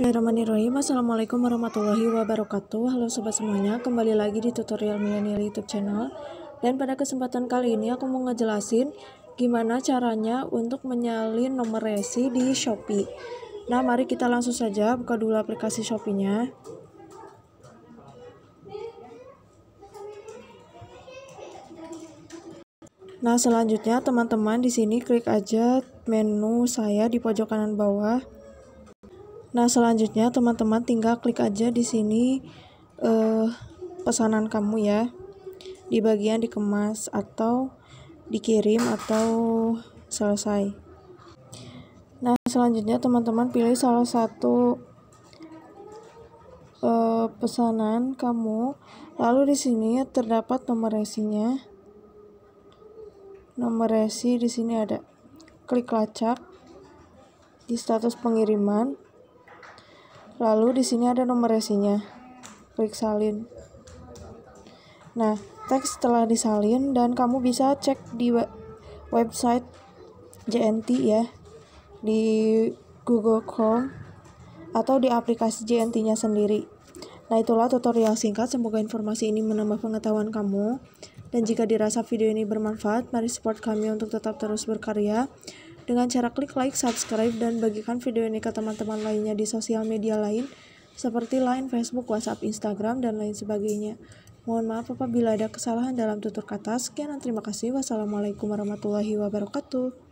Bismillahirrahmanirrahim Assalamualaikum warahmatullahi wabarakatuh Halo sobat semuanya kembali lagi di tutorial milenial youtube channel Dan pada kesempatan kali ini aku mau ngejelasin Gimana caranya untuk menyalin nomor resi di Shopee Nah mari kita langsung saja buka dulu aplikasi Shopee nya Nah selanjutnya teman-teman di sini klik aja menu saya di pojok kanan bawah Nah, selanjutnya teman-teman tinggal klik aja di sini eh, pesanan kamu ya. Di bagian dikemas atau dikirim atau selesai. Nah, selanjutnya teman-teman pilih salah satu eh, pesanan kamu. Lalu di sini terdapat nomor resinya. Nomor resi di sini ada. Klik lacak di status pengiriman. Lalu di sini ada nomor resinya. Klik salin. Nah, teks telah disalin dan kamu bisa cek di website JNT ya di Google Chrome atau di aplikasi JNT-nya sendiri. Nah, itulah tutorial singkat. Semoga informasi ini menambah pengetahuan kamu. Dan jika dirasa video ini bermanfaat, mari support kami untuk tetap terus berkarya dengan cara klik like, subscribe, dan bagikan video ini ke teman-teman lainnya di sosial media lain seperti Line, Facebook, WhatsApp, Instagram, dan lain sebagainya. Mohon maaf apabila ada kesalahan dalam tutur kata. Sekian dan terima kasih. Wassalamualaikum warahmatullahi wabarakatuh.